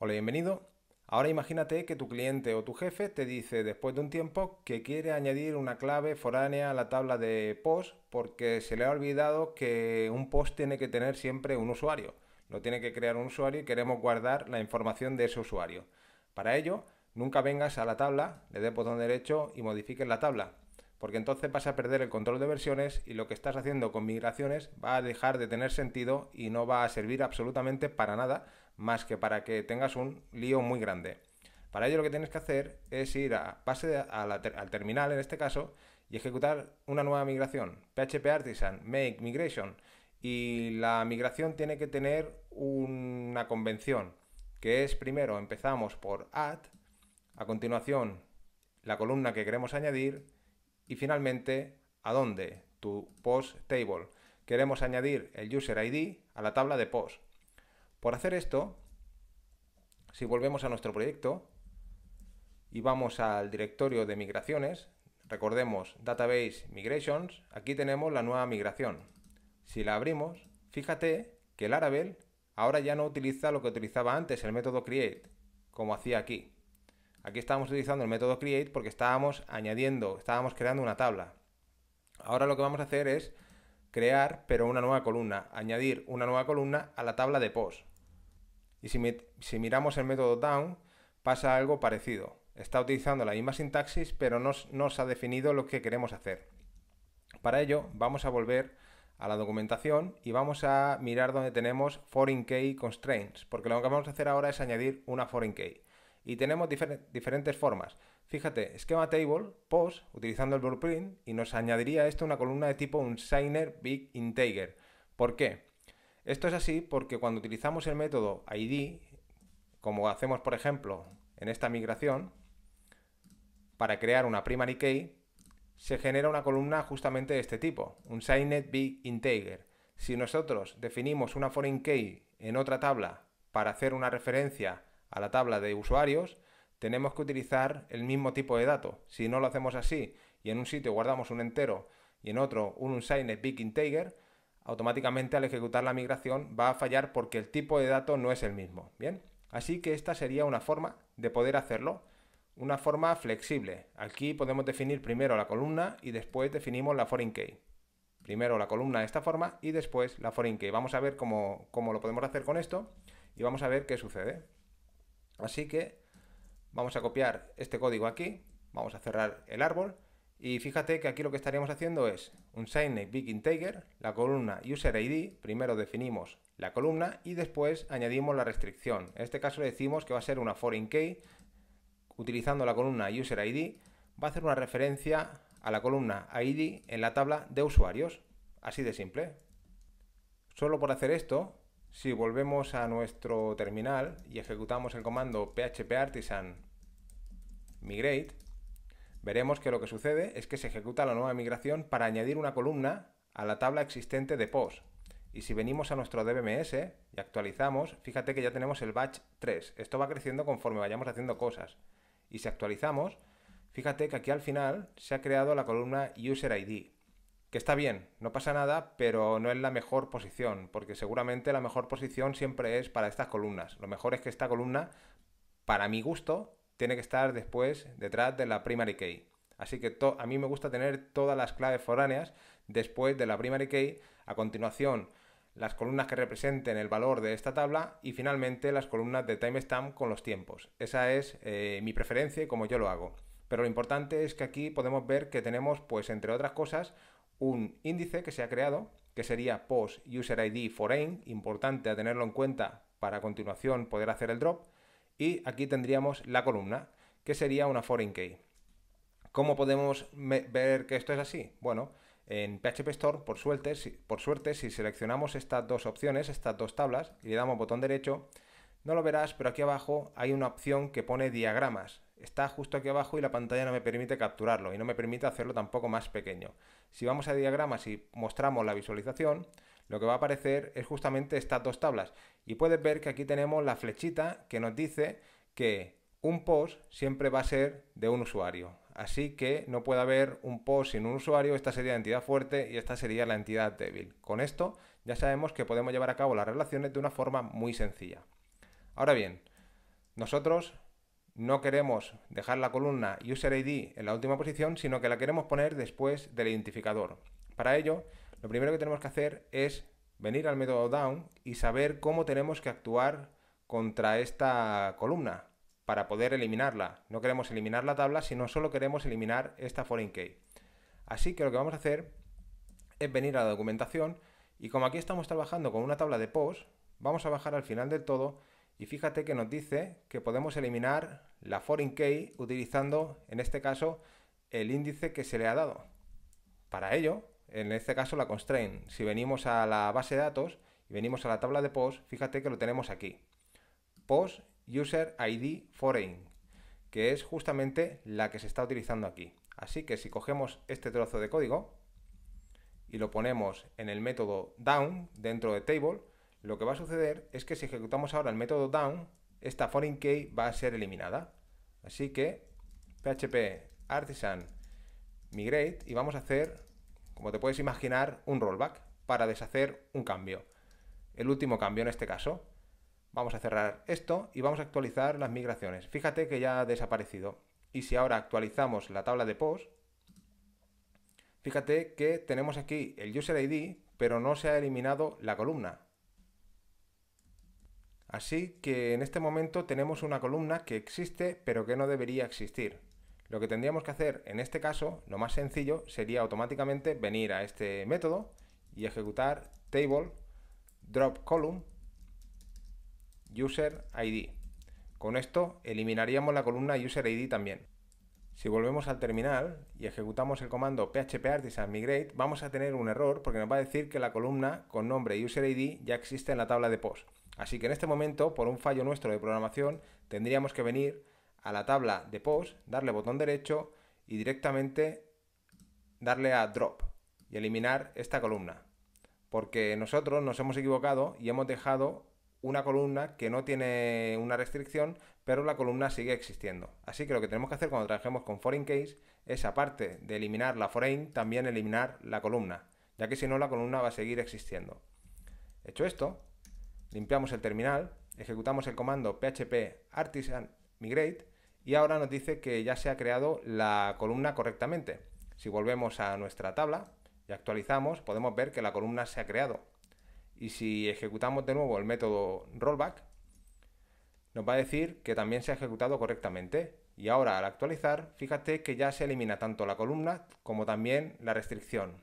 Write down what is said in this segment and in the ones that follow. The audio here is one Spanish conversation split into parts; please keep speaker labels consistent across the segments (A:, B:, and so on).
A: Hola, bienvenido. Ahora imagínate que tu cliente o tu jefe te dice después de un tiempo que quiere añadir una clave foránea a la tabla de post porque se le ha olvidado que un post tiene que tener siempre un usuario. Lo tiene que crear un usuario y queremos guardar la información de ese usuario. Para ello, nunca vengas a la tabla, le des botón derecho y modifiques la tabla, porque entonces vas a perder el control de versiones y lo que estás haciendo con migraciones va a dejar de tener sentido y no va a servir absolutamente para nada más que para que tengas un lío muy grande. Para ello lo que tienes que hacer es ir a pase al terminal en este caso y ejecutar una nueva migración, PHP Artisan, Make Migration, y la migración tiene que tener una convención, que es primero empezamos por add, a continuación la columna que queremos añadir y finalmente a dónde, tu post table. Queremos añadir el user ID a la tabla de post. Por hacer esto, si volvemos a nuestro proyecto y vamos al directorio de migraciones, recordemos Database Migrations, aquí tenemos la nueva migración. Si la abrimos, fíjate que el Laravel ahora ya no utiliza lo que utilizaba antes, el método create, como hacía aquí. Aquí estábamos utilizando el método create porque estábamos añadiendo, estábamos creando una tabla. Ahora lo que vamos a hacer es crear, pero una nueva columna, añadir una nueva columna a la tabla de post. Y si, miramos el método down, pasa algo parecido. Está utilizando la misma sintaxis, pero no nos ha definido lo que queremos hacer. Para ello, vamos a volver a la documentación y vamos a mirar donde tenemos foreign key constraints, porque lo que vamos a hacer ahora es añadir una foreign key. Y tenemos diferentes formas. Fíjate, esquema table, post, utilizando el blueprint, y nos añadiría esto una columna de tipo un signer big integer. ¿Por qué? Esto es así porque cuando utilizamos el método ID, como hacemos por ejemplo en esta migración, para crear una primary key, se genera una columna justamente de este tipo, un Signet big integer. Si nosotros definimos una foreign key en otra tabla para hacer una referencia a la tabla de usuarios, tenemos que utilizar el mismo tipo de dato. Si no lo hacemos así y en un sitio guardamos un entero y en otro un Signet big integer, automáticamente al ejecutar la migración va a fallar porque el tipo de dato no es el mismo. Bien, así que esta sería una forma de poder hacerlo, una forma flexible. Aquí podemos definir primero la columna y después definimos la foreign key. Primero la columna de esta forma y después la foreign key. Vamos a ver cómo, cómo lo podemos hacer con esto y vamos a ver qué sucede. Así que vamos a copiar este código aquí, vamos a cerrar el árbol y fíjate que aquí lo que estaríamos haciendo es un signet big integer, la columna user ID, primero definimos la columna y después añadimos la restricción. En este caso le decimos que va a ser una foreign key, utilizando la columna user ID, va a hacer una referencia a la columna ID en la tabla de usuarios. Así de simple. Solo por hacer esto, si volvemos a nuestro terminal y ejecutamos el comando php artisan migrate, Veremos que lo que sucede es que se ejecuta la nueva migración para añadir una columna a la tabla existente de POS. Y si venimos a nuestro DBMS y actualizamos, fíjate que ya tenemos el batch 3. Esto va creciendo conforme vayamos haciendo cosas. Y si actualizamos, fíjate que aquí al final se ha creado la columna User ID. Que está bien, no pasa nada, pero no es la mejor posición, porque seguramente la mejor posición siempre es para estas columnas. Lo mejor es que esta columna, para mi gusto, tiene que estar después detrás de la primary key. Así que a mí me gusta tener todas las claves foráneas después de la primary key, a continuación las columnas que representen el valor de esta tabla y finalmente las columnas de timestamp con los tiempos. Esa es eh, mi preferencia y como yo lo hago. Pero lo importante es que aquí podemos ver que tenemos, pues entre otras cosas, un índice que se ha creado, que sería post user ID foreign, importante a tenerlo en cuenta para a continuación poder hacer el drop y aquí tendríamos la columna, que sería una foreign key. ¿Cómo podemos ver que esto es así? Bueno, en PHP Store, por suerte, si, por suerte, si seleccionamos estas dos opciones, estas dos tablas, y le damos botón derecho, no lo verás, pero aquí abajo hay una opción que pone diagramas. Está justo aquí abajo y la pantalla no me permite capturarlo y no me permite hacerlo tampoco más pequeño. Si vamos a diagramas y mostramos la visualización, lo que va a aparecer es justamente estas dos tablas. Y puedes ver que aquí tenemos la flechita que nos dice que un post siempre va a ser de un usuario. Así que no puede haber un post sin un usuario, esta sería la entidad fuerte y esta sería la entidad débil. Con esto ya sabemos que podemos llevar a cabo las relaciones de una forma muy sencilla. Ahora bien, nosotros no queremos dejar la columna user ID en la última posición, sino que la queremos poner después del identificador. Para ello, lo primero que tenemos que hacer es venir al método down y saber cómo tenemos que actuar contra esta columna para poder eliminarla. No queremos eliminar la tabla, sino solo queremos eliminar esta foreign key. Así que lo que vamos a hacer es venir a la documentación y como aquí estamos trabajando con una tabla de post, vamos a bajar al final del todo y fíjate que nos dice que podemos eliminar la foreign key utilizando en este caso el índice que se le ha dado. Para ello en este caso la constraint. Si venimos a la base de datos y venimos a la tabla de post, fíjate que lo tenemos aquí. Post user ID foreign, que es justamente la que se está utilizando aquí. Así que si cogemos este trozo de código y lo ponemos en el método down dentro de table, lo que va a suceder es que si ejecutamos ahora el método down, esta foreign key va a ser eliminada. Así que php artisan migrate y vamos a hacer como te puedes imaginar, un rollback para deshacer un cambio. El último cambio en este caso. Vamos a cerrar esto y vamos a actualizar las migraciones. Fíjate que ya ha desaparecido. Y si ahora actualizamos la tabla de post, fíjate que tenemos aquí el user ID, pero no se ha eliminado la columna. Así que en este momento tenemos una columna que existe, pero que no debería existir. Lo que tendríamos que hacer en este caso, lo más sencillo, sería automáticamente venir a este método y ejecutar table drop column user ID. Con esto eliminaríamos la columna user ID también. Si volvemos al terminal y ejecutamos el comando php artisan migrate, vamos a tener un error porque nos va a decir que la columna con nombre user ID ya existe en la tabla de post. Así que en este momento, por un fallo nuestro de programación, tendríamos que venir a la tabla de post, darle botón derecho y directamente darle a drop y eliminar esta columna. Porque nosotros nos hemos equivocado y hemos dejado una columna que no tiene una restricción, pero la columna sigue existiendo. Así que lo que tenemos que hacer cuando trabajemos con foreign case es, aparte de eliminar la foreign, también eliminar la columna, ya que si no la columna va a seguir existiendo. Hecho esto, limpiamos el terminal, ejecutamos el comando php artisan migrate y ahora nos dice que ya se ha creado la columna correctamente. Si volvemos a nuestra tabla y actualizamos, podemos ver que la columna se ha creado. Y si ejecutamos de nuevo el método rollback, nos va a decir que también se ha ejecutado correctamente. Y ahora al actualizar, fíjate que ya se elimina tanto la columna como también la restricción.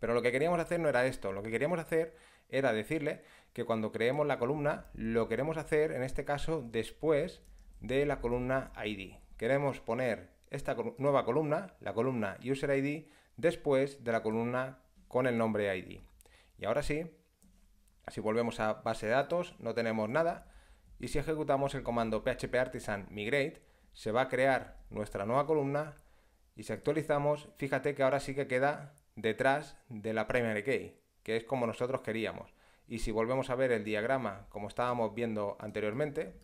A: Pero lo que queríamos hacer no era esto, lo que queríamos hacer era decirle que cuando creemos la columna, lo queremos hacer en este caso después de la columna ID. Queremos poner esta nueva columna, la columna User ID, después de la columna con el nombre ID. Y ahora sí, si volvemos a base de datos, no tenemos nada. Y si ejecutamos el comando php artisan migrate, se va a crear nuestra nueva columna. Y si actualizamos, fíjate que ahora sí que queda detrás de la primary key, que es como nosotros queríamos. Y si volvemos a ver el diagrama como estábamos viendo anteriormente,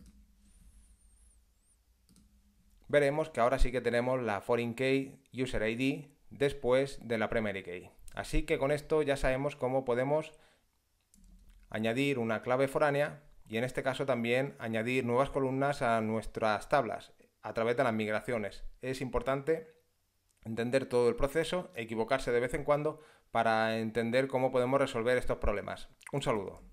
A: veremos que ahora sí que tenemos la Foreign Key User ID después de la Primary Key. Así que con esto ya sabemos cómo podemos añadir una clave foránea y en este caso también añadir nuevas columnas a nuestras tablas a través de las migraciones. Es importante entender todo el proceso, equivocarse de vez en cuando para entender cómo podemos resolver estos problemas. Un saludo.